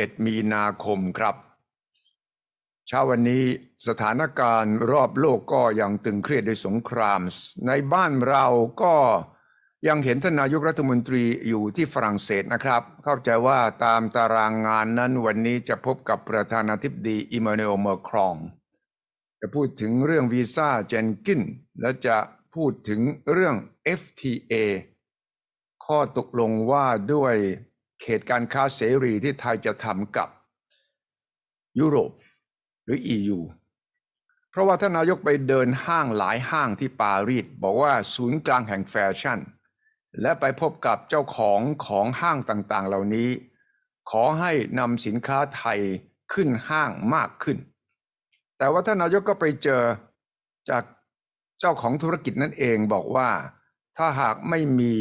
11 มีนาคมครับเช้าวันนี้สถานการณ์รอบโลกก็ยังตึงเครียดด้วยสงคราม ในบ้านเราก็ยังเห็นท่านนายกรัฐมนตรีอยู่ที่ฝรั่งเศสนะครับ เข้าใจว่าตามตารางงานนั้นวันนี้จะพบกับประธานาธิบดีอิมานูเอลเมอร์ครอง จะพูดถึงเรื่องวีซ่าเจนกินและจะพูดถึงเรื่อง FTA ข้อตกลงว่าด้วยเขตการค้าเสรีที่ไทยจะทำกับ ยุโรปหรือ EU เพราะว่าท่านนายกไปเดินห้างหลายห้างที่ปารีสบอกว่าศูนย์กลางแห่งแฟชั่น และไปพบกับเจ้าของของห้างต่างๆเหล่านี้ ขอให้นำสินค้าไทยขึ้นห้างมากขึ้น แต่ว่าท่านนายกก็ไปเจอจากเจ้าของธุรกิจนั่นเองบอกว่าถ้าหากไม่มี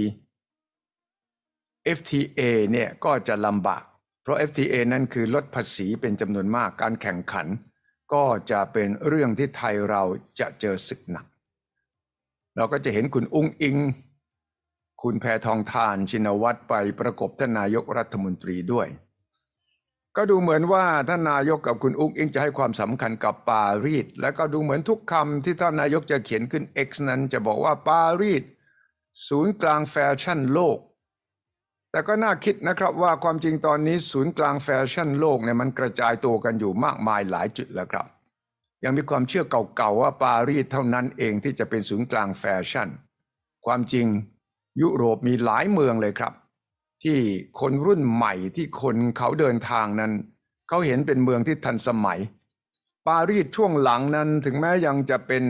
FTA เนี่ยก็จะลำบากเพราะ FTA นั้นคือลดภาษีเป็นจำนวนมากการแข่งขัน ก็จะเป็นเรื่องที่ไทยเราจะเจอศึกหนัก เราก็จะเห็นคุณอุ้งอิง คุณแพทองทานชินวัตรไปประกบท่านนายกรัฐมนตรีด้วย ก็ดูเหมือนว่าท่านนายกกับคุณอุ้งอิงจะให้ความสำคัญกับปารีสและก็ดูเหมือนทุกคำที่ท่านนายกจะเขียนขึ้น X นั้นจะบอกว่าปารีสศูนย์กลางแฟชั่นโลกแต่ก็น่าคิดนะครับว่าความจริงตอนนี้ศูนย์กลางแฟชั่นโลกเนี่ยมันกระจายตัวกันอยู่มากมายหลายจุดแล้วครับ ยังมีความเชื่อเก่าๆว่าปารีสเท่านั้นเองที่จะเป็นศูนย์กลางแฟชั่น ความจริงยุโรปมีหลายเมืองเลยครับ ที่คนรุ่นใหม่ที่คนเขาเดินทางนั้นเขาเห็นเป็นเมืองที่ทันสมัย ปารีสช่วงหลังนั้นถึงแม้ยังจะเป็น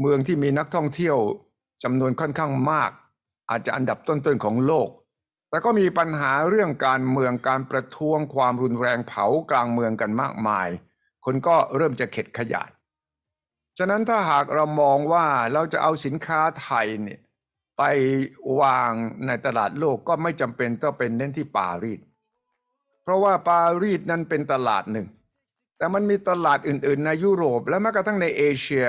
เมืองที่มีนักท่องเที่ยวจำนวนค่อนข้างมาก อาจจะอันดับต้นๆของโลกแต่ก็มีปัญหาเรื่องการเมืองการประท้วงความรุนแรงเผากลางเมืองกันมากมาย คนก็เริ่มจะเข็ดขยาด ฉะนั้นถ้าหากเรามองว่าเราจะเอาสินค้าไทยเนี่ยไปวางในตลาดโลกก็ไม่จำเป็นต้องเป็นเน้นที่ปารีส เพราะว่าปารีสนั้นเป็นตลาดหนึ่ง แต่มันมีตลาดอื่นๆ ในยุโรปและแม้กระทั่งในเอเชีย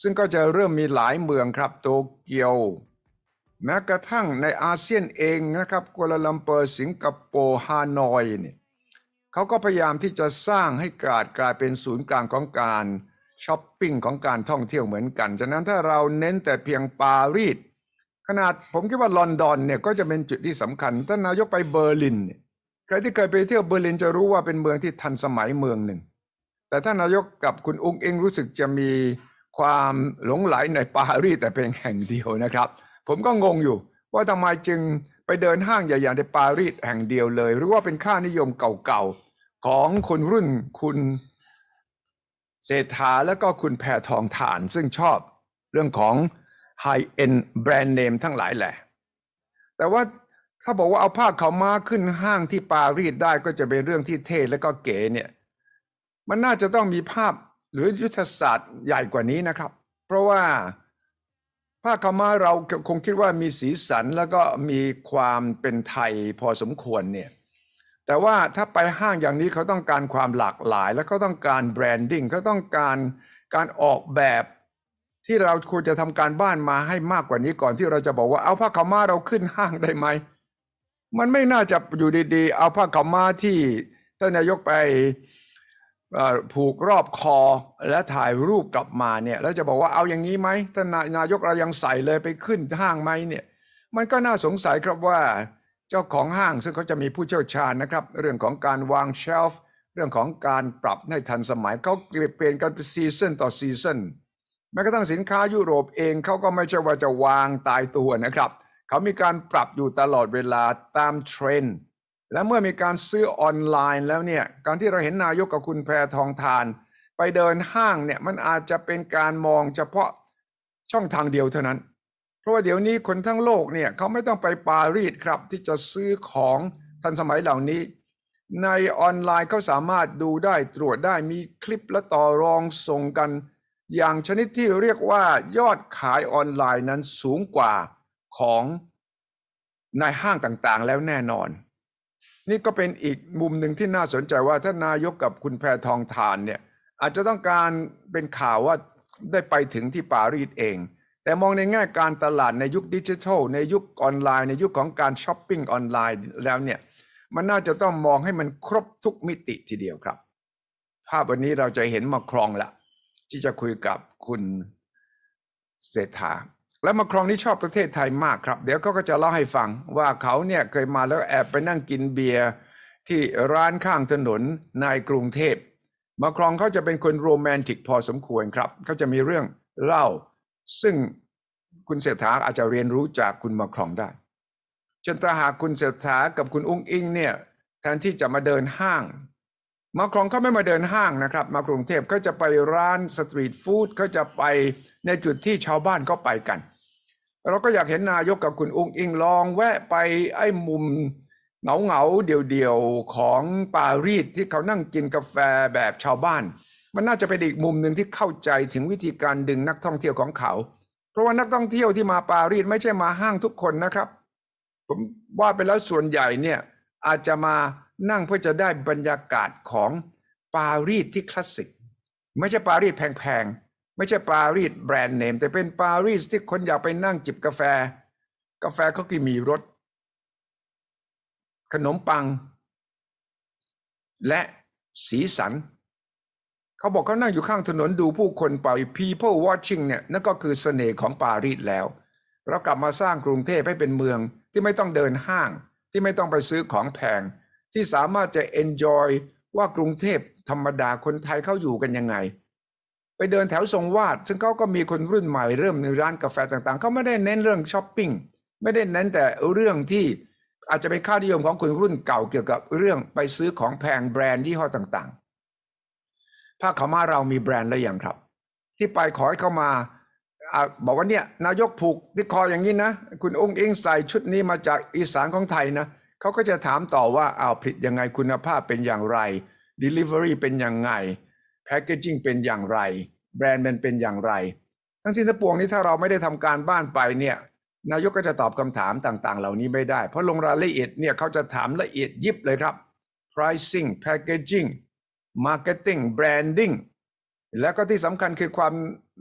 ซึ่งก็จะเริ่มมีหลายเมืองครับโตเกียวแม้กระทั่งในอาเซียนเองนะครับกัวลาลัมเปอร์สิงคโปร์ฮานอยเนี่ยเขาก็พยายามที่จะสร้างให้กราดกลายเป็นศูนย์กลางของการช้อปปิ้งของการท่องเที่ยวเหมือนกันฉะนั้นถ้าเราเน้นแต่เพียงปารีสขนาดผมคิดว่าลอนดอนเนี่ยก็จะเป็นจุดที่สำคัญ ถ้านายกไปเบอร์ลินใครที่เคยไปเที่ยวเบอร์ลินจะรู้ว่าเป็นเมืองที่ทันสมัยเมืองหนึ่ง แต่ถ้านนายกกับคุณอุ้งเองรู้สึกจะมีความหลงไหลในปารีสแต่เพียงแห่งเดียวนะครับผมก็งงอยู่ ว่าทำไมจึงไปเดินห้างใหญ่ๆในปารีสแห่งเดียวเลย หรือว่าเป็นค่านิยมเก่าๆ ของคนรุ่นคุณเศรษฐา และก็คุณแพทองฐานซึ่งชอบเรื่องของไฮเอ็นแบรนด์เนมทั้งหลายแหละ แต่ว่าถ้าบอกว่าเอาภาพเขามาขึ้นห้างที่ปารีสได้ก็จะเป็นเรื่องที่เท่และก็เก๋เนี่ยมันน่าจะต้องมีภาพหรือยุทธศาสตร์ใหญ่กว่านี้นะครับ เพราะว่าผ้าขาวม้าเราคงคิดว่ามีสีสัน แล้วก็มีความเป็นไทยพอสมควรเนี่ยแต่ว่าถ้าไปห้างอย่างนี้เขาต้องการความหลากหลายแล้วขาต้องการแบรนดิ้งเขาต้องการการออกแบบที่เราควรจะทำการบ้านมาให้มากกว่านี้ก่อนที่เราจะบอกว่า เอาผ้าขาวม้าเราขึ้นห้างได้ไหมมันไม่น่าจะอยู่ดีๆ เอาผ้าขาวม้าที่ท่านนายกไปผูกรอบคอและถ่ายรูปกลับมาเนี่ยแล้วจะบอกว่าเอาอย่างนี้ไหมท่านนายกเรายังใส่เลยไปขึ้นห้างไหมเนี่ยมันก็น่าสงสัยครับว่า เจ้าของห้างซึ่งเขาจะมีผู้เชี่ยวชาญนะครับ เรื่องของการวางเชลฟ์เรื่องของการปรับให้ทันสมัยเขาเปลี่ยนกันเป็นซีซันต่อซีซันแม้กระทั่งสินค้ายุโรปเองเขาก็ไม่ใช่ว่าจะวางตายตัวนะครับเขามีการปรับอยู่ตลอดเวลาตามเทรนด์และเมื่อมีการซื้อออนไลน์แล้วเนี่ยการที่เราเห็นนายกกับคุณแพรทองทานไปเดินห้างเนี่ยมันอาจจะเป็นการมองเฉพาะช่องทางเดียวเท่านั้น เพราะว่าเดี๋ยวนี้คนทั้งโลกเนี่ยเขาไม่ต้องไปปารีสครับที่จะซื้อของทันสมัยเหล่านี้ ในออนไลน์ เขาสามารถดูได้ตรวจได้มีคลิปและต่อรองส่งกัน อย่างชนิดที่เรียกว่ายอดขายออนไลน์นั้นสูงกว่าของในห้างต่างๆ แล้วแน่นอนนี่ก็เป็นอีกมุมหนึ่งที่น่าสนใจว่าท่านนายกกับคุณแพทองทานเนี่ย อาจจะต้องการเป็นข่าวว่าได้ไปถึงที่ปารีสเอง แต่มองในแง่การตลาดในยุคดิจิทัลในยุคออนไลน์ ในยุคของการช้อปปิ้งออนไลน์แล้วเนี่ย มันน่าจะต้องมองให้มันครบทุกมิติทีเดียวครับ ภาพวันนี้เราจะเห็นมาครองละที่จะคุยกับคุณเศรษฐาแล้วมาครองนี้ชอบประเทศไทยมากครับ เดี๋ยวก็จะเล่าให้ฟังว่าเขาเนี่ยเคยมาแล้วแอบไปนั่งกินเบียร์ที่ร้านข้างถนนในกรุงเทพมาครองเขาจะเป็นคนโรแมนติก พอสมควรครับเขาจะมีเรื่องเล่าซึ่งคุณเศรษฐาอาจจะเรียนรู้จากคุณมาครองได้จนถ้าหากคุณเศรษฐากับคุณอุ้งอิงเนี่ยแทนที่จะมาเดินห้าง มาครองเขาไม่มาเดินห้างนะครับ มากรุงเทพเขาจะไปร้านสตรีทฟู้ดเขาจะไปในจุดที่ชาวบ้านเขาไปกันเราก็อยากเห็นนายกกับคุณองค์อิงลองแวะไปไอ้มุมเหงาเหงาเดี่ยวๆของปารีสที่เขานั่งกินกาแฟแบบชาวบ้าน มันน่าจะเป็นอีกมุมหนึ่งที่เข้าใจถึงวิธีการดึงนักท่องเที่ยวของเขา เพราะว่านักท่องเที่ยวที่มาปารีสไม่ใช่มาห้างทุกคนนะครับผมว่าไปแล้วส่วนใหญ่เนี่ยอาจจะมานั่งเพื่อจะได้บรรยากาศของปารีสที่คลาสสิก ไม่ใช่ปารีสแพงไม่ใช่ปารีสแบรนด์เนมแต่เป็นปารีสที่คนอยากไปนั่งจิบกาแฟ กาแฟเขาก็มีรสขนมปัง และสีสัน เขาบอกเขานั่งอยู่ข้างถนนดูผู้คนไป people watching เนี่ยนั่นก็คือเสน่ห์ของปารีสแล้ว เรากลับมาสร้างกรุงเทพให้เป็นเมืองที่ไม่ต้องเดินห้าง ที่ไม่ต้องไปซื้อของแพงที่สามารถจะ enjoy ว่ากรุงเทพธรรมดาคนไทยเขาอยู่กันยังไงไปเดินแถวทรงวาด ซึ่งเขาก็มีคนรุ่นใหม่เริ่มในร้านกาแฟต่างๆ เขาไม่ได้เน้นเรื่องช้อปปิ้ง ไม่ได้เน้นแต่เรื่องที่อาจจะเป็นค่านิยมของคนรุ่นเก่าเกี่ยวกับเรื่องไปซื้อของแพงแบรนด์ยี่ห้อต่างๆภาคขาวม้าเรามีแบรนด์แล้วอย่างครับ ที่ไปขอให้เขามาบอกว่าเนี่ยนายกผูกที่คออย่างนี้นะคุณองค์เองใส่ชุดนี้มาจากอีสานของไทยนะเขาก็จะถามต่อว่าเอาผลิตยังไงคุณภาพเป็นอย่างไร Delivery เป็นอย่างไงแพคเกจิ n งเป็นอย่างไรแบรนด์มันเป็นอย่างไร ทั้งสิ้นทั้งปวงนี้ถ้าเราไม่ได้ทำการบ้านไปเนี่ย นายกก็จะตอบคำถามต่างๆเหล่านี้ไม่ได้ เพราะลงรายละเอียดเนี่ยเขาจะถามละเอียดยิบเลยครับ pricing packaging marketing branding แล้วก็ที่สำคัญคือความ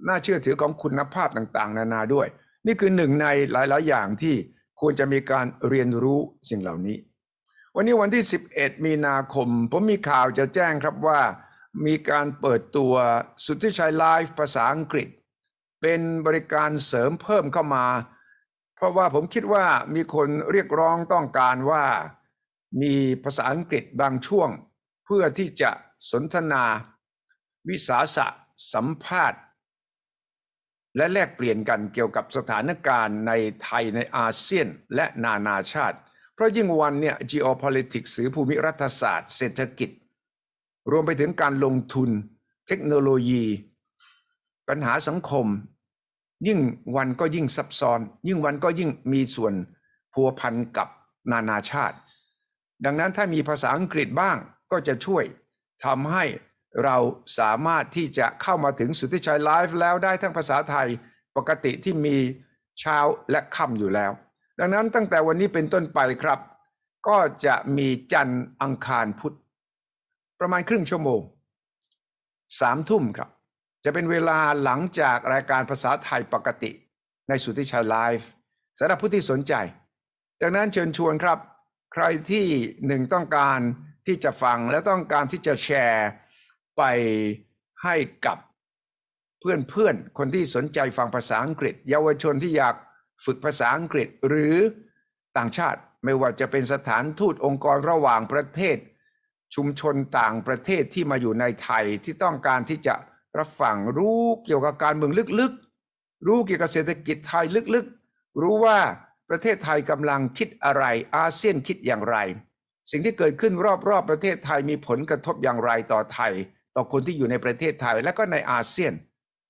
น่าเชื่อถือของคุณภาพต่างๆ นานาด้วย นี่คือหนึ่งในหลายๆอย่างที่ควรจะมีการเรียนรู้สิ่งเหล่านี้ วันนี้วันที่ 11 มีนาคมผมมีข่าวจะแจ้งครับว่ามีการเปิดตัวสุทธิชัยไลฟ์ภาษาอังกฤษ เป็นบริการเสริมเพิ่มเข้ามา เพราะว่าผมคิดว่ามีคนเรียกร้องต้องการว่า มีภาษาอังกฤษบางช่วง เพื่อที่จะสนทนา วิสาสะ สัมภาษณ์ และแลกเปลี่ยนกันเกี่ยวกับสถานการณ์ในไทยในอาเซียนและนานาชาติ เพราะยิ่งวันเนี่ย geopolitics หรือภูมิรัฐศาสตร์เศรษฐกิจรวมไปถึงการลงทุนเทคโนโลยี ปัญหาสังคม ยิ่งวันก็ยิ่งซับซ้อน ยิ่งวันก็ยิ่งมีส่วนพัวพันกับนานาชาติ ดังนั้นถ้ามีภาษาอังกฤษบ้างก็จะช่วยทำให้เราสามารถที่จะเข้ามาถึงสุทธิชัยไลฟ์แล้วได้ทั้งภาษาไทยปกติที่มีเช้าและค่ำอยู่แล้ว ดังนั้นตั้งแต่วันนี้เป็นต้นไปครับ ก็จะมีจันทร์อังคารพุธประมาณครึ่งชั่วโมงสามทุ่มครับ จะเป็นเวลาหลังจากรายการภาษาไทย ปกติ ในสุทธิชัยไลฟ์สำหรับผู้ที่สนใจ ดังนั้นเชิญชวนครับ ใครที่หนึ่งต้องการที่จะฟังและต้องการที่จะแชร์ไปให้กับเพื่อน ๆ คนที่สนใจฟังภาษาอังกฤษ เยาวชนที่อยากฝึกภาษาอังกฤษ หรือต่างชาติไม่ว่าจะเป็นสถานทูตองค์กรระหว่างประเทศชุมชนต่างประเทศที่มาอยู่ในไทยที่ต้องการที่จะรับฟังรู้เกี่ยวกับการเมืองลึกๆ รู้เกี่ยวกับเศรษฐกิจไทยลึกๆ รู้ว่าประเทศไทยกำลังคิดอะไรอาเซียนคิดอย่างไร สิ่งที่เกิดขึ้นรอบๆประเทศไทยมีผลกระทบอย่างไรต่อไทย ต่อคนที่อยู่ในประเทศไทยและก็ในอาเซียน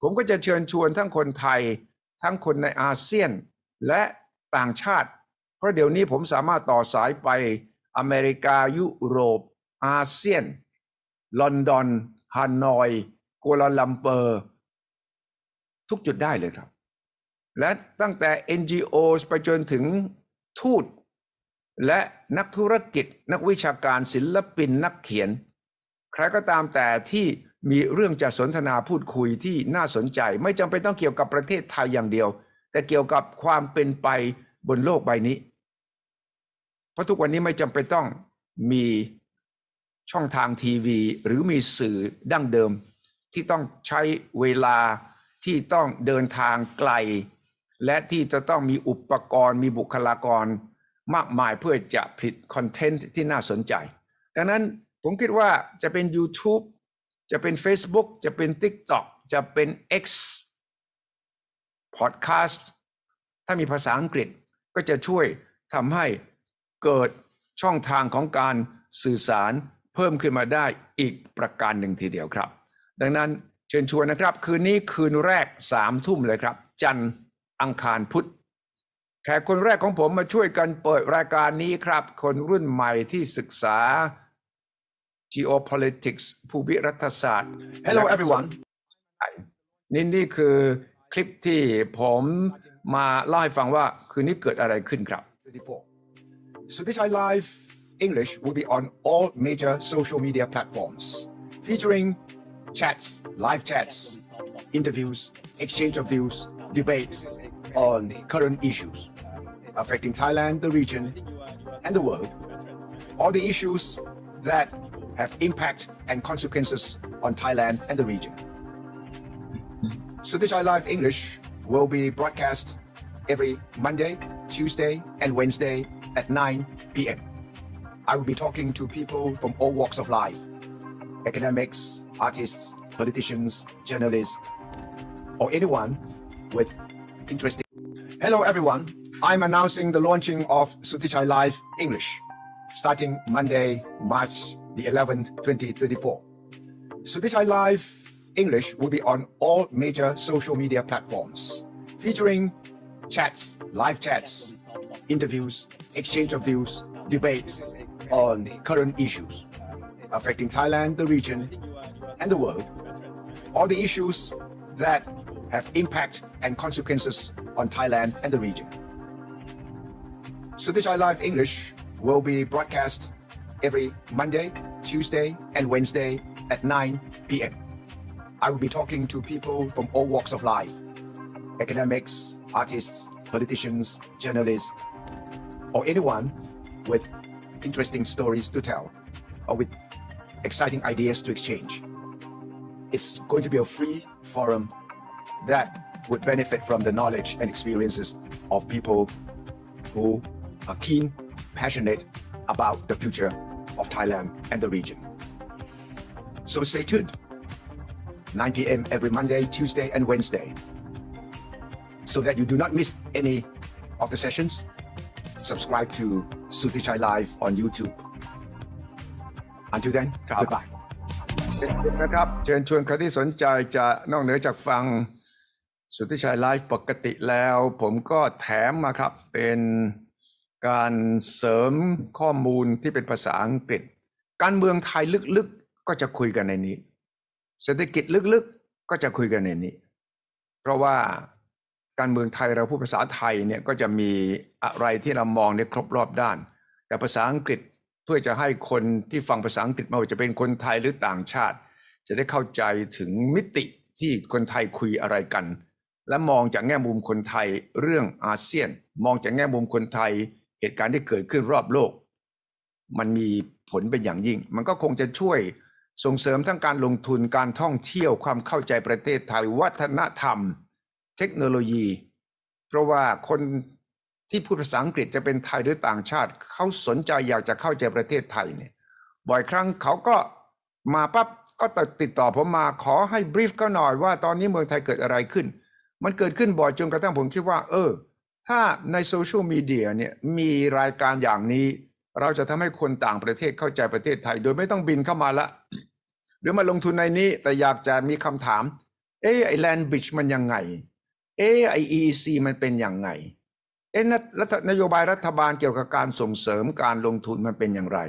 ผมก็จะเชิญชวนทั้งคนไทยทั้งคนในอาเซียนและต่างชาติ เพราะเดี๋ยวนี้ผมสามารถต่อสายไปอเมริกายุโรปอาเซียน ลอนดอน ฮานอย กัวลาลัมเปอร์ ทุกจุดได้เลยครับ และตั้งแต่ NGO ไปจนถึงทูต และนักธุรกิจ นักวิชาการ ศิลปิน นักเขียน ใครก็ตามแต่ที่มีเรื่องจะสนทนาพูดคุยที่น่าสนใจ ไม่จำเป็นต้องเกี่ยวกับประเทศไทยอย่างเดียว แต่เกี่ยวกับความเป็นไปบนโลกใบนี้ เพราะทุกวันนี้ไม่จำเป็นต้องมีช่องทางทีวี หรือมีสื่อดั้งเดิม ที่ต้องใช้เวลาที่ต้องเดินทางไกล และที่จะต้องมีอุปกรณ์มีบุคลากรมากมายเพื่อจะผลิตคอนเทนต์ที่น่าสนใจ ดังนั้นผมคิดว่าจะเป็น YouTube จะเป็น Facebook จะเป็น TikTok จะเป็น X Podcast ถ้ามีภาษาอังกฤษก็จะช่วยทำให้เกิดช่องทางของการสื่อสารเพิ่มขึ้นมาได้อีกประการหนึ่งทีเดียวครับ ดังนั้นเชิญชวนนะครับ คืนนี้คืนแรกสามทุ่มเลยครับ จันทร์อังคารพุธแขกคนแรกของผมมาช่วยกันเปิดรายการนี้ครับ คนรุ่นใหม่ที่ศึกษา geopolitics ภูมิรัฐศาสตร์ Hello everyone นี่นี่คือคลิปที่ผมมาเล่าให้ฟังว่าคืนนี้เกิดอะไรขึ้นครับ So this I live English will be on all major social media platforms, featuring chats, live chats, interviews, exchange of views, debates on current issues affecting Thailand, the region, and the world. All the issues that have impact and consequences on Thailand and the region. Sutichai Live English will be broadcast every Monday, Tuesday, and Wednesday at 9 p.m. I will be talking to people from all walks of life academics, artists, politicians, journalists, or anyone with interesting. Hello, everyone. I'm announcing the launching of Sutichai Live English starting Monday, March the 11th, 2034. Sutichai Live English will be on all major social media platforms, featuring chats, live chats, interviews, exchange of views, debates, on current issues affecting Thailand, the region, and the world, all the issues that have impact and consequences on Thailand and the region. Sudeshai Live English will be broadcast every Monday, Tuesday, and Wednesday at 9 p.m. I will be talking to people from all walks of life academics, artists, politicians, journalists, or anyone with interesting stories to tell or with exciting ideas to exchange. It's going to be a free forum that would benefit from the knowledge and experiences of people who are keen, passionate about the future of Thailand and the region. So stay tuned. 9 p.m. every Monday, Tuesday, and Wednesday so that you do not miss any of the sessions subscribe to Sutichai Live on YouTube until then goodbye นะครับเชิญชวนใครที่สนใจจะนอกเหนือจากฟังสุทธิชัยไลฟ์ปกติแล้ว ผมก็แถมมาครับ เป็นการเสริมข้อมูลที่เป็นภาษาอังกฤษ การเมืองไทยลึกๆ ก็จะคุยกันในนี้ เศรษฐกิจลึกๆ ก็จะคุยกันในนี้ เพราะว่าการเมืองไทยเราพูดภาษาไทยเนี่ยก็จะมีอะไรที่เรามองในครบรอบด้าน แต่ภาษาอังกฤษเพื่อจะให้คนที่ฟังภาษาอังกฤษไม่ว่าจะเป็นคนไทยหรือต่างชาติ จะได้เข้าใจถึงมิติที่คนไทยคุยอะไรกัน และมองจากแง่มุมคนไทยเรื่องอาเซียน มองจากแง่มุมคนไทยเหตุการณ์ที่เกิดขึ้นรอบโลก มันมีผลเป็นอย่างยิ่ง มันก็คงจะช่วยส่งเสริมทั้งการลงทุนการท่องเที่ยวความเข้าใจประเทศไทยวัฒนธรรมเทคโนโลยีเพราะว่าคนที่พูดภาษาอังกฤษจะเป็นไทยหรือต่างชาติเขาสนใจอยากจะเข้าใจประเทศไทยเนี่ยบ่อยครั้งเขาก็มาปั๊บก็ติดต่อผมมาขอให้บรีฟก็หน่อยว่าตอนนี้เมืองไทยเกิดอะไรขึ้น มันเกิดขึ้นบ่อยจนกระทั่งผมคิดว่าเออถ้าในโซเชียลมีเดียเนี่ยมีรายการอย่างนี้เราจะทำให้คนต่างประเทศเข้าใจประเทศไทยโดยไม่ต้องบินเข้ามาละหรือมาลงทุนในนี้แต่อยากจะมีคำถามเออไอแลนด์บิชมันยังไงเอไอเอซีมันเป็นอย่างไงเอ๊ะนโยบายรัฐบาลเกี่ยวกับการส่งเสริมการลงทุนมันเป็นอย่างไร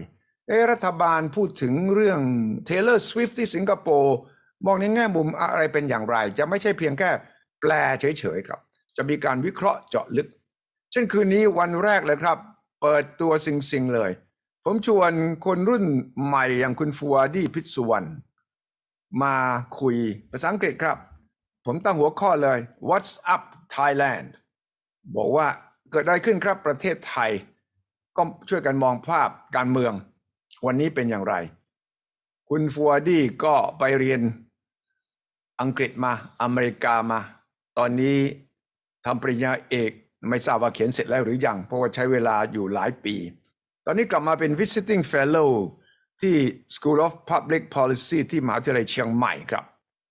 เอ๊ะรัฐบาลพูดถึงเรื่อง Taylor Swift ที่สิงคโปร์มองในแง่มุมอะไรเป็นอย่างไร จะไม่ใช่เพียงแค่แปลเฉยๆครับ จะมีการวิเคราะห์เจาะลึก เช่นคืนนี้วันแรกเลยครับ เปิดตัวสิงสิงเลย ผมชวนคนรุ่นใหม่อย่างคุณฟัวดี้พิสุวรรณมาคุยภาษาอังกฤษครับผมตั้งหัวข้อเลย What's up Thailand บอกว่าเกิดอะไรขึ้นครับประเทศไทย ก็ช่วยกันมองภาพการเมือง วันนี้เป็นอย่างไร คุณฟัวดี้ก็ไปเรียนอังกฤษมาอเมริกามา ตอนนี้ทำปริญญาเอกไม่ทราบว่าเขียนเสร็จแล้วหรือยัง เพราะว่าใช้เวลาอยู่หลายปี ตอนนี้กลับมาเป็น visiting fellow ที่ School of Public Policy ที่มหาวิทยาลัยเชียงใหม่ครับ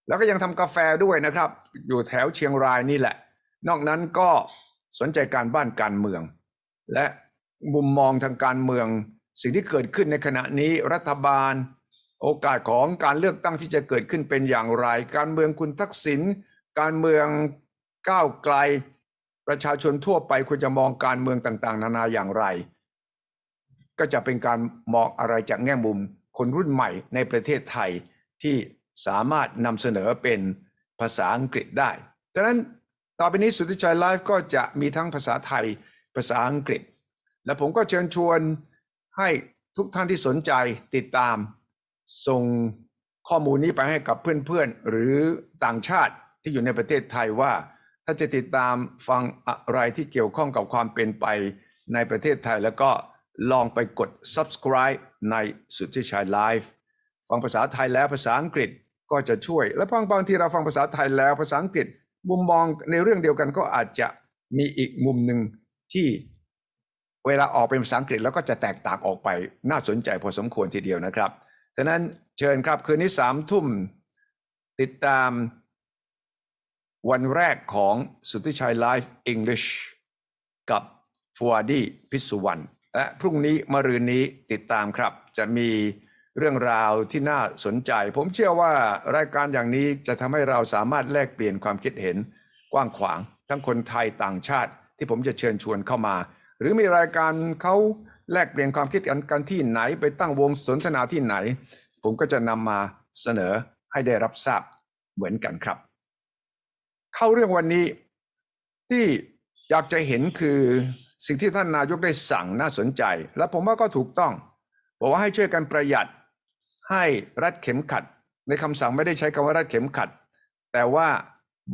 แล้วก็ยังทำกาแฟด้วยนะครับ อยู่แถวเชียงรายนี่แหละ นอกนั้นก็สนใจการบ้านการเมือง และมุมมองทางการเมืองสิ่งที่เกิดขึ้นในขณะนี้รัฐบาล โอกาสของการเลือกตั้งที่จะเกิดขึ้นเป็นอย่างไร การเมืองคุณทักษิณการเมืองก้าวไกล ประชาชนทั่วไปควรจะมองการเมืองต่างๆ นานาอย่างไร ก็จะเป็นการมองอะไรจากแง่มุมคนรุ่นใหม่ในประเทศไทยที่สามารถนำเสนอเป็นภาษาอังกฤษได้ดังนั้นต่อไปนี้สุทธิชัยไลฟ์ก็จะมีทั้งภาษาไทยภาษาอังกฤษ และผมก็เชิญชวนให้ทุกท่านที่สนใจติดตามส่งข้อมูลนี้ไปให้กับเพื่อนๆ หรือต่างชาติที่อยู่ในประเทศไทยว่าถ้าจะติดตามฟังอะไรที่เกี่ยวข้องกับความเป็นไปในประเทศไทย แล้วก็ลองไปกด subscribe ในสุทธิชัยไลฟ์ฟังภาษาไทยแล้วภาษาอังกฤษก็จะช่วย และบางบางที่เราฟังภาษาไทยแล้ว ภาษาอังกฤษมุมมองในเรื่องเดียวกันก็อาจจะมีอีกมุมหนึ่งที่ เวลาออกเป็นภาษาอังกฤษแล้วก็จะแตกต่างออกไป น่าสนใจพอสมควรทีเดียวนะครับฉะนั้นเชิญครับคืนนี้สามทุ่ม ติดตาม วันแรกของสุทธิชัยไลฟ์อังกฤษกับฟัวดีพิสุวรรณและพรุ่งนี้มรืนนี้ติดตามครับ จะมีเรื่องราวที่น่าสนใจ ผมเชื่อว่ารายการอย่างนี้จะทำให้เราสามารถแลกเปลี่ยนความคิดเห็นกว้างขวางทั้งคนไทยต่างชาติ ที่ผมจะเชิญชวนเข้ามา หรือมีรายการเขาแลกเปลี่ยนความคิดกันกันที่ไหน ไปตั้งวงสนทนาที่ไหน ผมก็จะนำมาเสนอให้ได้รับทราบเหมือนกันครับ เข้าเรื่องวันนี้ ที่อยากจะเห็นคือสิ่งที่ท่านนายกได้สั่งน่าสนใจ และผมว่าก็ถูกต้องบอกว่าให้ช่วยกันประหยัดให้รัดเข็มขัด ในคำสั่งไม่ได้ใช้คำว่ารัดเข็มขัด แต่ว่า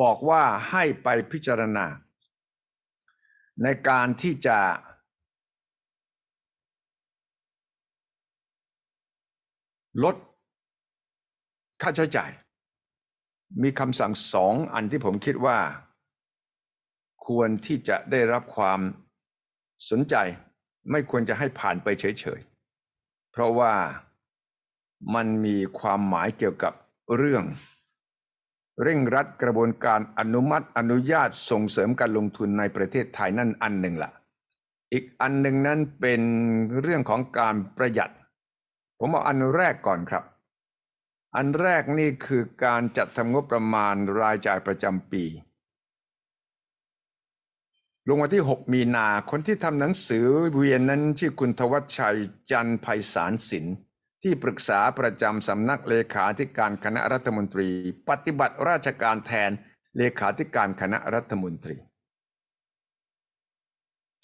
บอกว่าให้ไปพิจารณา ในการที่จะ ลด ค่าใช้จ่าย มีคำสั่งสองอันที่ผมคิดว่า ควรที่จะได้รับความสนใจ ไม่ควรจะให้ผ่านไปเฉยๆเพราะว่ามันมีความหมายเกี่ยวกับเรื่อง เร่งรัดกระบวนการอนุมัติอนุญาตส่งเสริมการลงทุนในประเทศไทยนั่นอันหนึ่งละ่ะอีกอันหนึ่งนั้นเป็นเรื่องของการประหยัด ผมเอาอันแรกก่อนครับ อันแรกนี่คือการจัดทำงบประมาณรายจ่ายประจำปี ลงวันที่ 6 มีนาคนที่ทำหนังสือเวียนนั้นชื่อคุณทวัชชัยจันไพศาลสินที่ปรึกษาประจำสำนักเลขาธิการคณะรัฐมนตรี ปฏิบัติราชการแทนเลขาธิการคณะรัฐมนตรี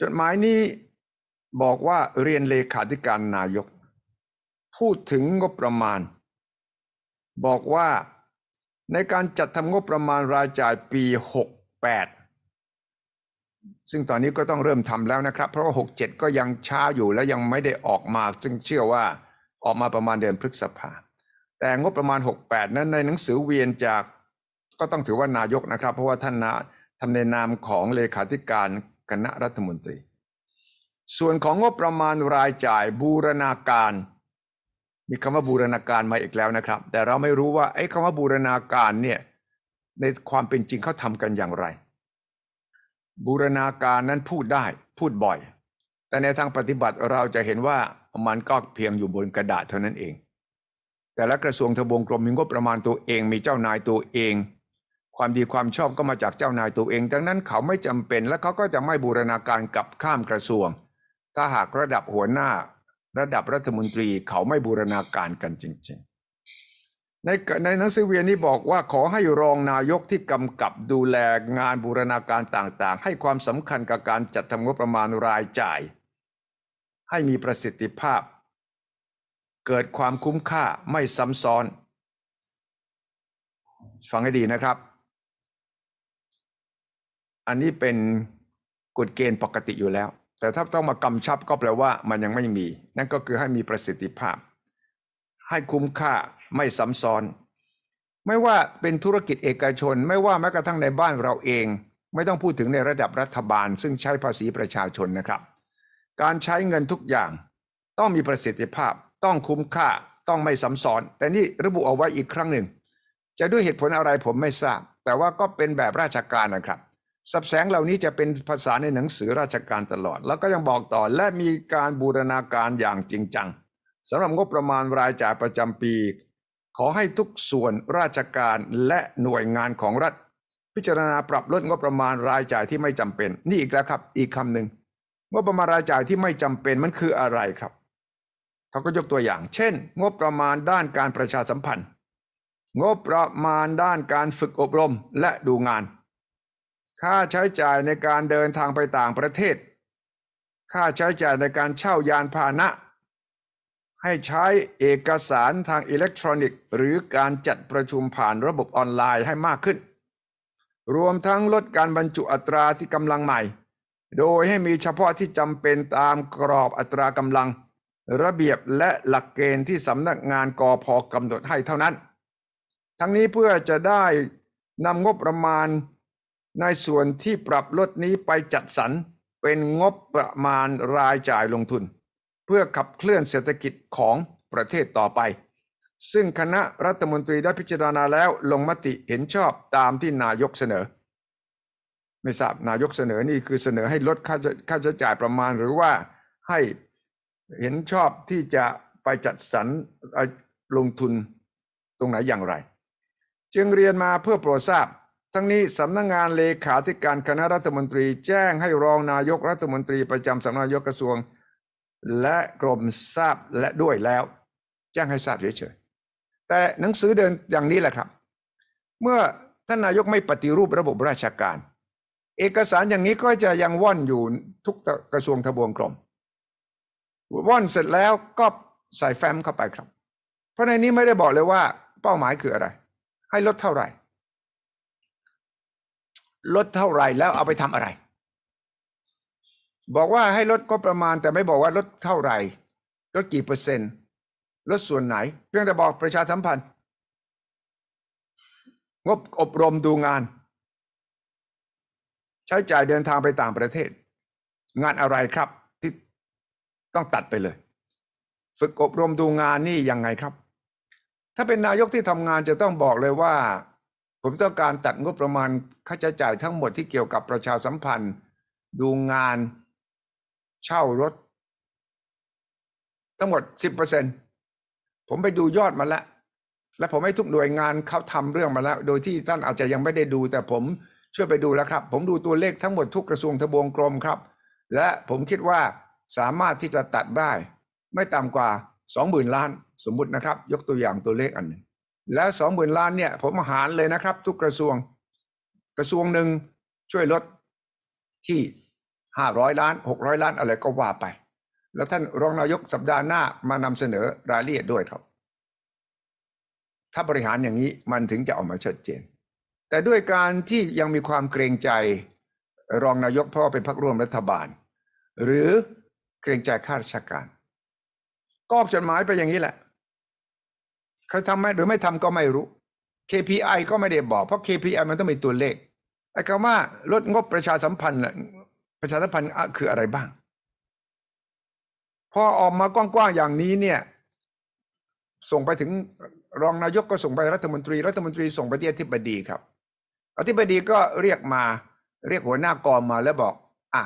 จดหมายนี้บอกว่าเรียนเลขาธิการนายก พูดถึงงบประมาณ บอกว่าในการจัดทำงบประมาณรายจ่ายปี 68 ซึ่งตอนนี้ก็ต้องเริ่มทำแล้วนะครับ เพราะว่า 67 ก็ยังช้าอยู่และยังไม่ได้ออกมาซึ่งเชื่อว่าออกมาประมาณเดือนพฤษภาแต่งบประมาณ 68 นั้นในหนังสือเวียนจากก็ต้องถือว่านายกนะครับ เพราะว่าท่านนะทำในนามของเลขาธิการคณะรัฐมนตรี ส่วนของงบประมาณรายจ่ายบูรณาการ มีคำว่าบูรณาการมาอีกแล้วนะครับ แต่เราไม่รู้ว่าไอ้คำว่าบูรณาการเนี่ย ในความเป็นจริงเขาทำกันอย่างไร บูรณาการนั้นพูดได้พูดบ่อยแต่ในทางปฏิบัติเราจะเห็นว่ามันก็เพียงอยู่บนกระดาษเท่านั้นเอง แต่ละกระทรวงทบวงกรมมีงบประมาณตัวเองมีเจ้านายตัวเอง ความดีความชอบก็มาจากเจ้านายตัวเองดังนั้นเขาไม่จำเป็นและเขาก็จะไม่บูรณาการกับข้ามกระทรวง ถ้าหากระดับหัวหน้า ระดับรัฐมนตรีเขาไม่บูรณาการกันจริงๆ ในในหนังสือเวียนนี้บอกว่าขอให้รองนายกที่กำกับดูแลงานบูรณาการต่างๆ ให้ความสำคัญกับการจัดทำงบประมาณรายจ่ายให้มีประสิทธิภาพ เกิดความคุ้มค่าไม่ซ้ำซ้อนฟังให้ดีนะครับ อันนี้เป็นกฎเกณฑ์ปกติอยู่แล้ว แต่ถ้าต้องมากำชับก็แปลว่ามันยังไม่มี นั่นก็คือให้มีประสิทธิภาพ ให้คุ้มค่าไม่ซ้ำซ้อน ไม่ว่าเป็นธุรกิจเอกชนไม่ว่าแม้กระทั่งในบ้านเราเอง ไม่ต้องพูดถึงในระดับรัฐบาล ซึ่งใช้ภาษีประชาชนนะครับการใช้เงินทุกอย่าง ต้องมีประสิทธิภาพ ต้องคุ้มค่าต้องไม่ซ้ำซ้อนแต่นี่ระบุเอาไว้อีกครั้งหนึ่ง จะด้วยเหตุผลอะไรผมไม่ทราบ แต่ว่าก็เป็นแบบราชการนะครับ สับแสงเหล่านี้จะเป็นภาษาในหนังสือราชการตลอด แล้วก็ยังบอกต่อและมีการบูรณาการอย่างจริงจังสำหรับงบประมาณรายจ่ายประจำปี ขอให้ทุกส่วนราชการและหน่วยงานของรัฐ พิจารณาปรับลดงบประมาณรายจ่ายที่ไม่จำเป็น นี่อีกแล้วครับ อีกคำหนึ่งงบประมาณรายจ่ายที่ไม่จำเป็นมันคืออะไรครับ เขาก็ยกตัวอย่าง เช่น งบประมาณด้านการประชาสัมพันธ์ งบประมาณด้านการฝึกอบรมและดูงาน ค่าใช้จ่ายในการเดินทางไปต่างประเทศ ค่าใช้จ่ายในการเช่ายานพาหนะ ให้ใช้เอกสารทางอิเล็กทรอนิกส์ หรือการจัดประชุมผ่านระบบออนไลน์ให้มากขึ้น รวมทั้งลดการบรรจุอัตราที่กำลังใหม่โดยให้มีเฉพาะที่จำเป็นตามกรอบอัตรากำลัง ระเบียบและหลักเกณฑ์ที่สำนักงานกอพอกำหนดให้เท่านั้น ทั้งนี้เพื่อจะได้นำงบประมาณในส่วนที่ปรับลดนี้ไปจัดสรรเป็นงบประมาณรายจ่ายลงทุน เพื่อขับเคลื่อนเศรษฐกิจของประเทศต่อไป ซึ่งคณะรัฐมนตรีได้พิจารณาแล้ว ลงมติเห็นชอบตามที่นายกเสนอไม่ทราบนายกเสนอนี่คือเสนอให้ลดค่าค่าใช้จ่ายประมาณ หรือว่าให้เห็นชอบที่จะไปจัดสรรลงทุนตรงไหนอย่างไร จึงเรียนมาเพื่อโปรดทราบ ทั้งนี้สำนักงงานเลขาธิการคณะรัฐมนตรีแจ้งให้รองนายกรัฐมนตรี ประจำสำนักนายกกระทรวง และกรมทราบและด้วยแล้ว แจ้งให้ทราบเฉยๆแต่หนังสือเดินอย่างนี้แหละครับ เมื่อท่านนายกไม่ปฏิรูประบบราชการเอกสารอย่างนี้ก็จะยังว่อนอยู่ทุกกระทรวงทบวงกรม ว่อนเสร็จแล้วก็ใส่แฟ้มเข้าไปครับ เพราะในนี้ไม่ได้บอกเลยว่า เป้าหมายคืออะไร ให้ลดเท่าไหร่ ลดเท่าไหร่แล้วเอาไปทำอะไร บอกว่าให้ลดก็ประมาณแต่ไม่บอกว่าลดเท่าไหร่ลดกี่เปอร์เซ็นต์ลดส่วนไหนเพียงแต่บอกประชาสัมพันธ์ งบอบรมดูงานใช้จ่ายเดินทางไปต่างประเทศ งานอะไรครับ ที่ต้องตัดไปเลย ฝึกอบรมดูงานนี่ยังไงครับ ถ้าเป็นนายกที่ทำงานจะต้องบอกเลยว่า ผมต้องการตัดงบประมาณค่าใช้จ่าย ทั้งหมดที่เกี่ยวกับประชาสัมพันธ์ ดูงาน เช่ารถ ทั้งหมด10%ผมไปดูยอดมาแล้ว และผมให้ทุกหน่วยงานเขาทำเรื่องมาแล้ว โดยที่ท่านอาจจะยังไม่ได้ดู แต่ผมช่วยไปดูแล้วครับผมดูตัวเลขทั้งหมดทุกกระทรวงทบวงกรมครับ และผมคิดว่าสามารถที่จะตัดได้ ไม่ต่ำกว่า 20,000ล้านสมมตินะครับ ยกตัวอย่างตัวเลขอันหนึ่งแล้ว20,000ล้านเนี่ยผมหารเลยนะครับทุกกระทรวง กระทรวงหนึ่งช่วยลดที่500 ล้าน 600 ล้านอะไรก็ว่าไป แล้วท่านรองนายกสัปดาห์หน้ามานำเสนอรายละเอียดด้วยครับ ถ้าบริหารอย่างนี้มันถึงจะออกมาชัดเจนแต่ด้วยการที่ยังมีความเกรงใจรองนายกพ่อเป็นพักร่วมรัฐบาล หรือเกรงใจข้าราชการก็ออกจดหมายไปอย่างนี้แหละ เขาทำไหมหรือไม่ทำก็ไม่รู้ KPI ก็ไม่ได้บอก เพราะ KPI มันต้องมีตัวเลขไอ้คำว่าลดงบประชาสัมพันธ์ประชาสัมพันธ์คืออะไรบ้าง พอออกมากว้างๆ อย่างนี้เนี่ย ส่งไปถึงรองนายกก็ส่งไปรัฐมนตรีรัฐมนตรีส่งไปที่อธิบดีครับอธิบดีก็เรียกมาเรียกหัวหน้ากองมาแล้วบอกอ่ะ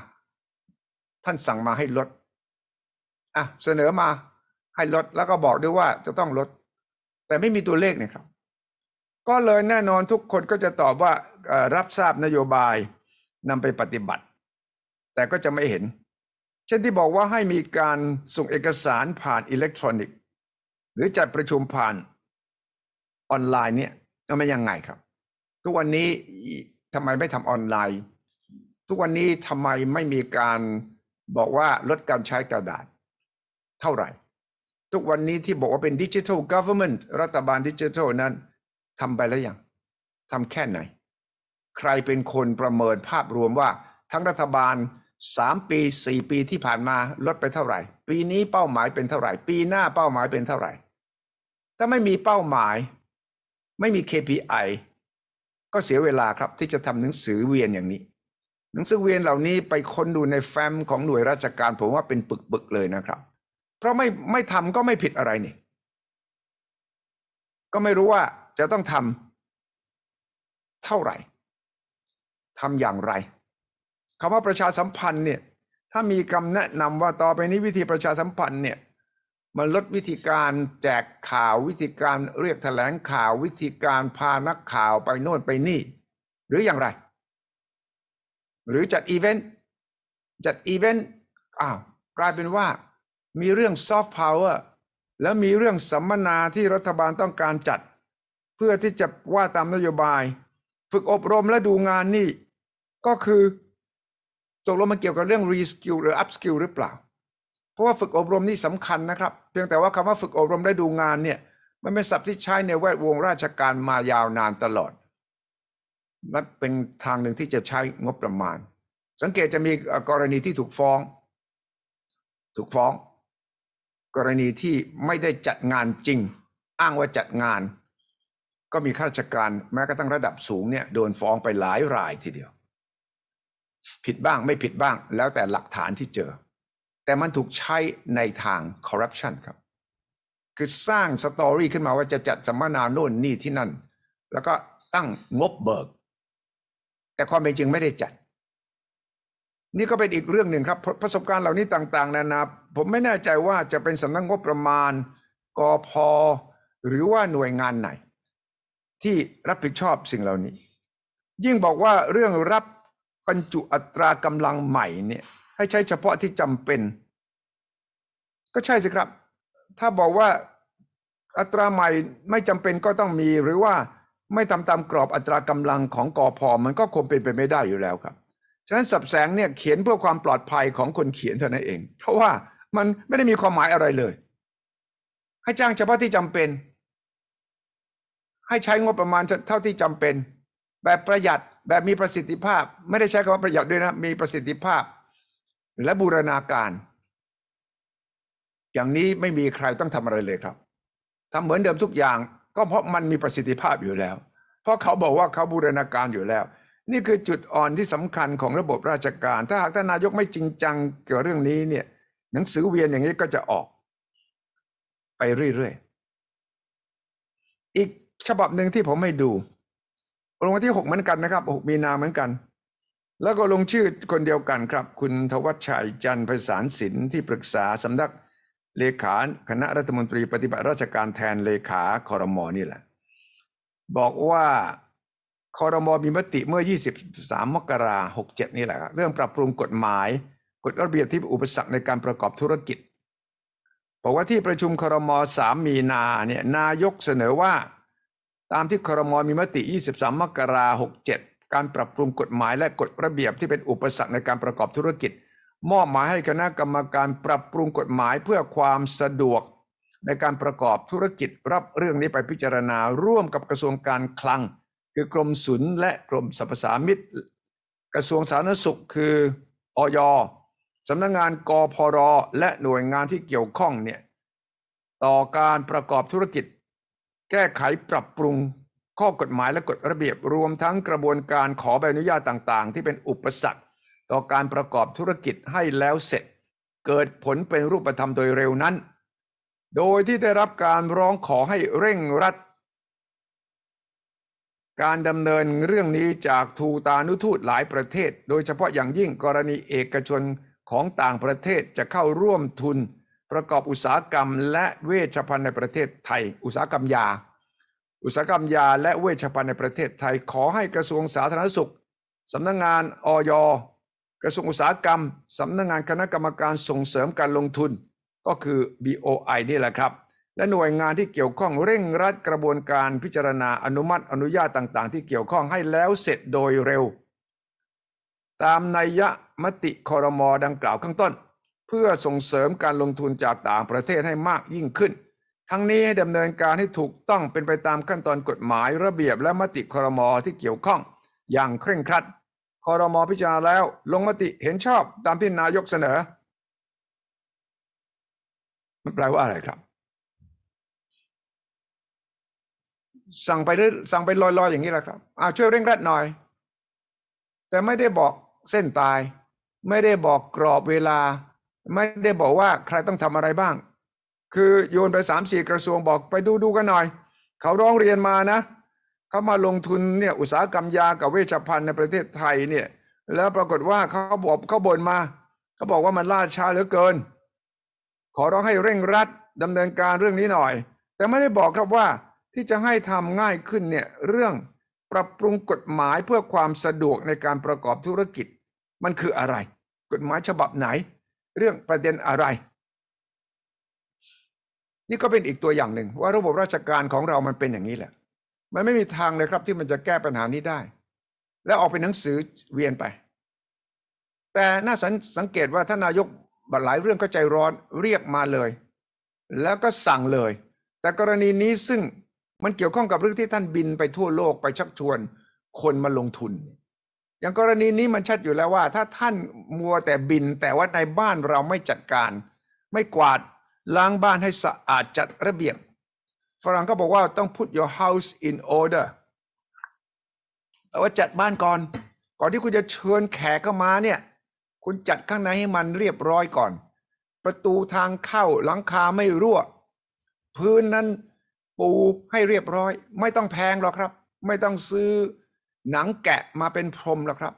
ท่านสั่งมาให้ลดอ่ะเสนอมาให้ลด แล้วก็บอกด้วยว่าจะต้องลด แต่ไม่มีตัวเลขเนี่ยครับ ก็เลยแน่นอนทุกคนก็จะตอบว่ารับทราบนโยบายนำไปปฏิบัติ แต่ก็จะไม่เห็น เช่นที่บอกว่าให้มีการส่งเอกสารผ่านอิเล็กทรอนิกส์ หรือจัดประชุมผ่านออนไลน์เนี่ยม่ยังไงครับทุกวันนี้ทำไมไม่ทำออนไลน์ ทุกวันนี้ทำไมไม่มีการบอกว่าลดการใช้กระดาษ เท่าไหร่ ทุกวันนี้ที่บอกว่าเป็นดิจิทัลกัฟเวอร์เมนต์รัฐบาลดิจิทัลนั้นทำไปแล้วยังทำแค่ไหน ใครเป็นคนประเมินภาพรวมว่าทั้งรัฐบาลสามปีสี่ปีที่ผ่านมาลดไปเท่าไหร่ ปีนี้เป้าหมายเป็นเท่าไหร่ปีหน้าเป้าหมายเป็นเท่าไหร่ ถ้าไม่มีเป้าหมายไม่มี KPI ก็เสียเวลาครับ ที่จะทำหนังสือเวียนอย่างนี้ หนังสือเวียนเหล่านี้ไปค้นดูในแฟ้มของหน่วยราชการ ผมว่าเป็นปึกๆเลยนะครับเพราะไม่ไม่ทำก็ไม่ผิดอะไรนี่ ก็ไม่รู้ว่าจะต้องทำเท่าไหร่ทำอย่างไรคำว่าประชาสัมพันธ์เนี่ย ถ้ามีคำแนะนำว่าต่อไปนี้ วิธีประชาสัมพันธ์เนี่ยมันลดวิธีการแจกข่าววิธีการเรียกแถลงข่าววิธีการพานักข่าวไปโน่นไปนี่ หรืออย่างไร หรือจัดอีเวนต์จัดอีเวนต์อ้าวกลายเป็นว่า มีเรื่องซอฟต์พาวเวอร์แล้วมีเรื่องสัมมนาที่รัฐบาลต้องการจัด เพื่อที่จะว่าตามนโยบาย ฝึกอบรมและดูงานนี่ ก็คือตกลงมันเกี่ยวกับเรื่องรีสกิลหรืออัพสกิลหรือเปล่าเพราะว่าฝึกอบรมนี่สำคัญนะครับ เพียงแต่ว่าคำว่าฝึกอบรมได้ดูงานเนี่ยมันเป็นศัพท์ที่ใช้ในแวดวงราชการมายาวนานตลอดนั่นเป็นทางหนึ่งที่จะใช้งบประมาณ สังเกตจะมีกรณีที่ถูกฟ้อง ถูกฟ้อง กรณีที่ไม่ได้จัดงานจริง อ้างว่าจัดงาน ก็มีข้า ราชการ แม้กระทั่งระดับสูงเนี่ยโดนฟ้องไปหลายรายทีเดียว ผิดบ้างไม่ผิดบ้าง แล้วแต่หลักฐานที่เจอแต่มันถูกใช้ในทางคอร์รัปชันครับ คือสร้างสตอรี่ขึ้นมาว่าจะจัดสัมมนาโน่นนี่ที่นั่น แล้วก็ตั้งงบเบิก แต่ความเป็นจริงไม่ได้จัด นี่ก็เป็นอีกเรื่องหนึ่งครับ ประสบการณ์เหล่านี้ต่าง ๆนานาผมไม่แน่ใจว่าจะเป็นสำนักงบประมาณกอพอหรือว่าหน่วยงานไหน ที่รับผิดชอบสิ่งเหล่านี้ ยิ่งบอกว่าเรื่องรับบรรจุอัตรากำลังใหม่เนี่ยให้ใช้เฉพาะที่จำเป็น ก็ใช่สิครับ ถ้าบอกว่าอัตราใหม่ไม่จำเป็นก็ต้องมีหรือว่าไม่ทำตามกรอบอัตรากำลังของกอพอมันก็คงเป็นไปไม่ได้อยู่แล้วครับฉะนั้นสับแสงเนี่ย เขียนเพื่อความปลอดภัยของคนเขียนเท่านั้นเอง เพราะว่ามันไม่ได้มีความหมายอะไรเลย ให้จ้างเฉพาะที่จำเป็น ให้ใช้งบประมาณเท่าที่จำเป็น แบบประหยัดแบบมีประสิทธิภาพ ไม่ได้ใช้คำว่าประหยัดด้วยนะ มีประสิทธิภาพและบูรณาการอย่างนี้ไม่มีใครต้องทำอะไรเลยครับทำเหมือนเดิมทุกอย่าง ก็เพราะมันมีประสิทธิภาพอยู่แล้ว เพราะเขาบอกว่าเขาบูรณาการอยู่แล้ว นี่คือจุดอ่อนที่สำคัญของระบบราชการ ถ้าหากท่านนายกไม่จริงจังเกี่ยวเรื่องนี้เนี่ย หนังสือเวียนอย่างนี้ก็จะออก ไปเรื่อยๆอีกฉบับหนึ่งที่ผมให้ดูลงวันที่หกเหมือนกันนะครับหกมีนาเหมือนกันแล้วก็ลงชื่อคนเดียวกันครับ คุณทวัชชัยจันไพศาลศิลป์ที่ปรึกษาสำนัก เลขาคณะรัฐมนตรี ปฏิบัติ ราชการแทนเลขาคอรมอนี่แหละ บอกว่าคอรมอมีมติเมื่อ 23 มกราคม 67 นี่แหละเรื่องปรับปรุงกฎหมาย กฎระเบียบที่อุปสรรคในการประกอบธุรกิจ บอกว่าที่ประชุมคอรมอ3มีนาเนี่ยนายกเสนอว่า ตามที่คอรมอมีมติ 23 มกราคม 67การปรับปรุงกฎหมายและกฎระเบียบที่เป็นอุปสรรคในการประกอบธุรกิจ มอบหมายให้คณะกรรมการปรับปรุงกฎหมายเพื่อความสะดวก ในการประกอบธุรกิจรับเรื่องนี้ไปพิจารณา ร่วมกับกระทรวงการคลัง คือกรมศุลและกรมสรรพสามิตกระทรวงสาธารณสุข คือ อยสำนักงงานกพร และหน่วยงานที่เกี่ยวข้องเนี่ยต่อการประกอบธุรกิจ แก้ไขปรับปรุงข้อกฎหมายและกฎระเบียบรวมทั้งกระบวนการขอใบอนุญาตต่าง ๆ ที่เป็นอุปสรรคต่อการประกอบธุรกิจให้แล้วเสร็จ เกิดผลเป็นรูปธรรมโดยเร็วนั้น โดยที่ได้รับการร้องขอให้เร่งรัด การดำเนินเรื่องนี้จากทูตานุทูตหลายประเทศ โดยเฉพาะอย่างยิ่งกรณีเอกชนของต่างประเทศจะเข้าร่วมทุน ประกอบอุตสาหกรรม และเวชภัณฑ์ในประเทศไทยอุตสาหกรรมยาอุตสาหกรรมยา และเวชภัณฑ์ในประเทศไทยขอให้กระทรวงสาธารณสุข สำนักงงานออยกระทรวงอุตสาหกรรมสำนักงงานคณะกรรมการส่งเสริมการลงทุน ก็คือ BOI นี่แหละครับ และหน่วยงานที่เกี่ยวข้องเร่งรัดกระบวนการพิจารณาอนุมัติอนุญาตต่างๆ ที่เกี่ยวข้องให้แล้วเสร็จโดยเร็ว ตามนัยยะมติคอรมอดังกล่าวข้างต้น เพื่อส่งเสริมการลงทุนจากต่างประเทศให้มากยิ่งขึ้นทั้งนี้ให้ดำเนินการให้ถูกต้องเป็นไปตามขั้นตอนกฎหมายระเบียบและมติคอรมอที่เกี่ยวข้อง อย่างเคร่งครัดคอรมอพิจารณาแล้วลงมติเห็นชอบตามที่นายกเสนอมันแปลว่าอะไรครับ สั่งไปสั่งไปลอยๆอย่างนี้แหละครับอาช่วยเร่งรัดหน่อย แต่ไม่ได้บอกเส้นตาย ไม่ได้บอกกรอบเวลา ไม่ได้บอกว่าใครต้องทำอะไรบ้างคือโยนไปสามสี่กระทรวงบอกไปดูดูกันหน่อย เขาร้องเรียนมานะเขามาลงทุนเนี่ยอุตสาหกรรมยากับเวชภัณฑ์ในประเทศไทยเนี่ยแล้วปรากฏว่าเขาบอกเขาบ่นมาเขาบอกว่ามันล่าช้าเหลือเกิน ขอร้องให้เร่งรัดดำเนินการเรื่องนี้หน่อย แต่ไม่ได้บอกครับว่าที่จะให้ทำง่ายขึ้นเนี่ยเรื่องปรับปรุงกฎหมายเพื่อความสะดวกในการประกอบธุรกิจ มันคืออะไร กฎหมายฉบับไหน เรื่องประเด็นอะไรนี่ก็เป็นอีกตัวอย่างหนึ่งว่าระบบราชการของเรามันเป็นอย่างนี้แหละ มันไม่มีทางเลยครับที่มันจะแก้ปัญหานี้ได้ แล้วออกเป็นหนังสือเวียนไป แต่น่าสังเกตว่าท่านนายกบัดหลายเรื่องก็ใจร้อนเรียกมาเลย แล้วก็สั่งเลย แต่กรณีนี้ซึ่งมันเกี่ยวข้องกับเรื่องที่ท่านบินไปทั่วโลกไปชักชวนคนมาลงทุน อย่างกรณีนี้มันชัดอยู่แล้วว่า ถ้าท่านมัวแต่บิน แต่ว่าในบ้านเราไม่จัดการไม่กวาดล้างบ้านให้สะอาดจัดระเบียบฝรั่งก็บอกว่าต้อง put your house in order แปลว่าจัดบ้านก่อน ก่อนที่คุณจะเชิญแขกเข้ามาเนี่ย คุณจัดข้างในให้มันเรียบร้อยก่อน ประตูทางเข้าหลังคาไม่รั่วพื้นนั้นปูให้เรียบร้อย ไม่ต้องแพงหรอกครับ ไม่ต้องซื้อหนังแกะมาเป็นพรมหรอกครับ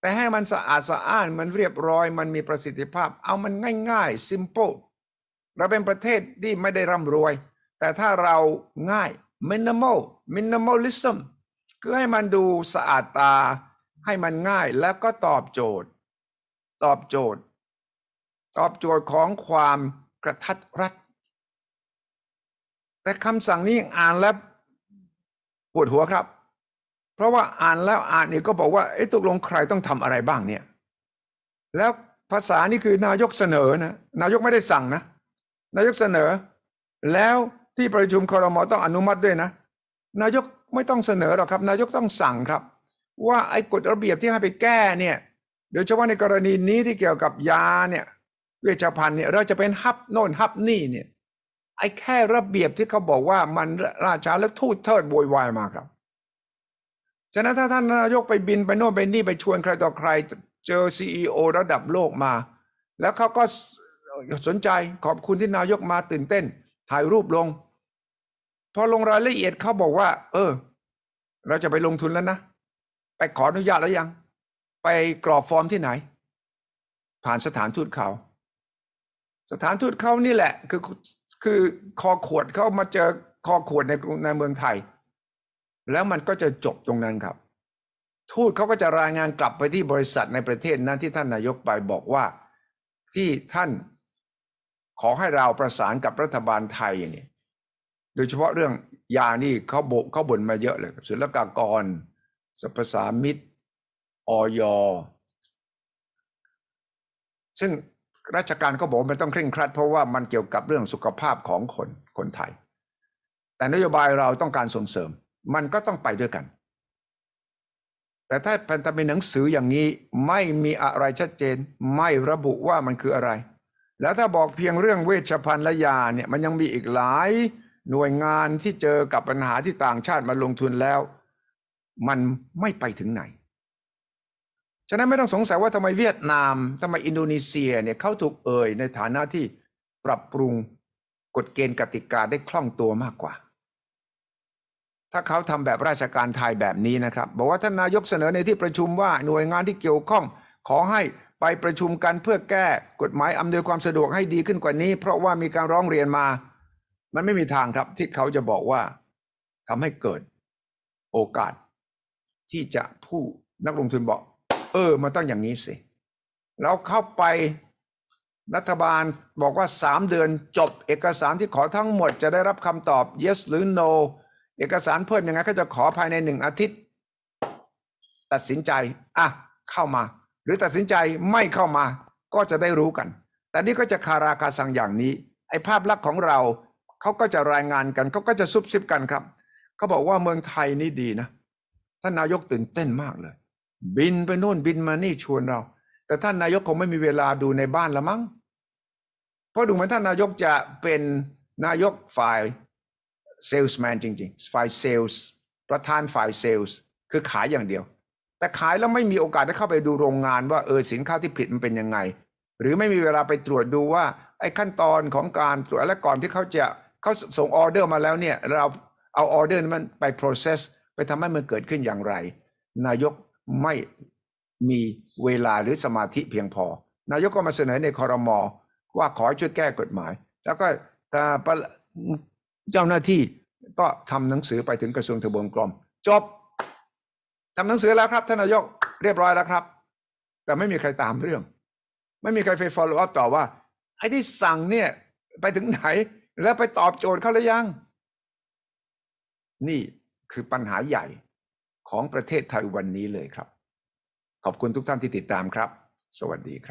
แต่ให้มันสะอาดสะอ้านมันเรียบร้อยมันมีประสิทธิภาพ เอามันง่าย ๆ simple เราเป็นประเทศที่ไม่ได้ร่ำรวย แต่ถ้าเราง่าย minimal minimalism คือให้มันดูสะอาดตาให้มันง่ายแล้วก็ตอบโจทย์ ตอบโจทย์ ตอบโจทย์ของความกระทัดรัด แต่คำสั่งนี้อ่านแล้วปวดหัวครับ เพราะว่าอ่านแล้วอ่านนี่ก็บอกว่าไอ้ตกลงใครต้องทำอะไรบ้างเนี่ย แล้วภาษานี่คือนายกเสนอนะนายกไม่ได้สั่งนะนายกเสนอแล้วที่ประชุมคอรมอต้องอนุมัติด้วยนะนายกไม่ต้องเสนอหรอกครับ นายกต้องสั่งครับ ว่าไอ้กฎระเบียบที่ให้ไปแก้เนี่ยโดยเฉพาะในกรณีนี้ที่เกี่ยวกับยาเนี่ยเวชภัณฑ์เนี่ย เราจะเป็นฮับโน่นฮับนี่เนี่ยไอ้แค่ระเบียบที่เขาบอกว่ามันราชาและทูตเทิดโวยวายมาครับฉะนั้นถ้าท่านนายกไปบินไปโน่นไปนี่ไปชวนใครต่อใครเจอซีอีโอระดับโลกมา แล้วเขาก็สนใจขอบคุณที่นายกมาตื่นเต้น ถ่ายรูปลง พอลงรายละเอียดเขาบอกว่า เออ เราจะไปลงทุนแล้วนะ ไปขออนุญาตแล้วยัง ไปกรอกฟอร์มที่ไหน ผ่านสถานทูตเขา สถานทูตเขานี่แหละ คือคือคอขวดเขามาเจอ คอขวดในในเมืองไทย แล้วมันก็จะจบตรงนั้นครับ ทูตเขาก็จะรายงานกลับไปที่บริษัทในประเทศนั้นที่ท่านนายกไปบอกว่า ที่ท่านขอให้เราประสานกับรัฐบาลไทยเนี่ยโดยเฉพาะเรื่องยานี่เขาบกเขาบ่นมาเยอะเลยศุลกากรสรพสามิตรออยซึ่งราชการเขาบอกมันต้องเคร่งครัด เพราะว่ามันเกี่ยวกับเรื่องสุขภาพของคนคนไทย แต่นโยบายเราต้องการส่งเสริม มันก็ต้องไปด้วยกัน แต่ถ้านเป็นหนังสืออย่างนี้ไม่มีอะไรชัดเจนไม่ระบุว่ามันคืออะไรแล้วถ้าบอกเพียงเรื่องเวชภัณฑ์และยาเนี่ยมันยังมีอีกหลาย หน่วยงานที่เจอกับปัญหาที่ต่างชาติมาลงทุนแล้ว มันไม่ไปถึงไหน ฉะนั้นไม่ต้องสงสัยว่าทำไมเวียดนามทำไมอินโดนีเซียเนี่ยเขาถูกเอ่ยในฐานะที่ปรับปรุงกฎเกณฑ์กติกาได้คล่องตัวมากกว่า ถ้าเขาทำแบบราชการไทยแบบนี้นะครับ บอกว่าท่านนายกเสนอในที่ประชุมว่าหน่วยงานที่เกี่ยวข้องขอใหไปประชุมกันเพื่อแก้กฎหมาย อำนวยความสะดวกให้ดีขึ้นกว่านี้ เพราะว่ามีการร้องเรียนมา มันไม่มีทางครับที่เขาจะบอกว่าทำให้เกิดโอกาสที่จะผู้นักลงทุนบอก เออ มาตั้งอย่างนี้สิ แล้วเข้าไปรัฐบาลบอกว่าสามเดือนจบ เอกสารที่ขอทั้งหมดจะได้รับคำตอบ yes หรือ no เอกสารเพิ่มยังไงก็จะขอภายในหนึ่งอาทิตย์ ตัดสินใจอ่ะเข้ามาหรือตัดสินใจไม่เข้ามาก็จะได้รู้กัน แต่นี่ก็จะคาราคาสังอย่างนี้ไอ้ภาพลักษณ์ของเราเขาก็จะรายงานกันเขาก็จะซุบซิบกันครับ เขาบอกว่าเมืองไทยนี่ดีนะ ท่านนายกตื่นเต้นมากเลย บินไปโน่นบินมานี่ชวนเรา แต่ท่านนายกคงไม่มีเวลาดูในบ้านละมั้งเพราะดูเหมือนท่านนายกจะเป็นนายกฝ่ายเซลส์แมนจริงๆฝ่ายเซลส์ประธานฝ่ายเซลส์คือขายอย่างเดียวแต่ขายแล้วไม่มีโอกาสได้เข้าไปดูโรงงานว่าเออสินค้าที่ผลิตมันเป็นยังไงหรือไม่มีเวลาไปตรวจดูว่าไอ้ขั้นตอนของการตรวจและก่อนที่เขาจะเขาส่งออเดอร์มาแล้วเนี่ย เราเอาออเดอร์นั้นไป process ไปทำให้มันเกิดขึ้นอย่างไร นายกไม่มีเวลาหรือสมาธิเพียงพอ นายกก็มาเสนอในคอรมอว่าขอช่วยแก้กฎหมาย แล้วก็เจ้าหน้าที่ก็ทำหนังสือไปถึงกระทรวงทบวงกรมจบทำหนังสือแล้วครับท่านนายกเรียบร้อยแล้วครับ แต่ไม่มีใครตามเรื่อง ไม่มีใครไปฟอลล์อัพต่อว่า ไอ้ที่สั่งเนี่ยไปถึงไหนแล้วไปตอบโจทย์เขาหรือยัง นี่คือปัญหาใหญ่ของประเทศไทยวันนี้เลยครับ ขอบคุณทุกท่านที่ติดตามครับ สวัสดีครับ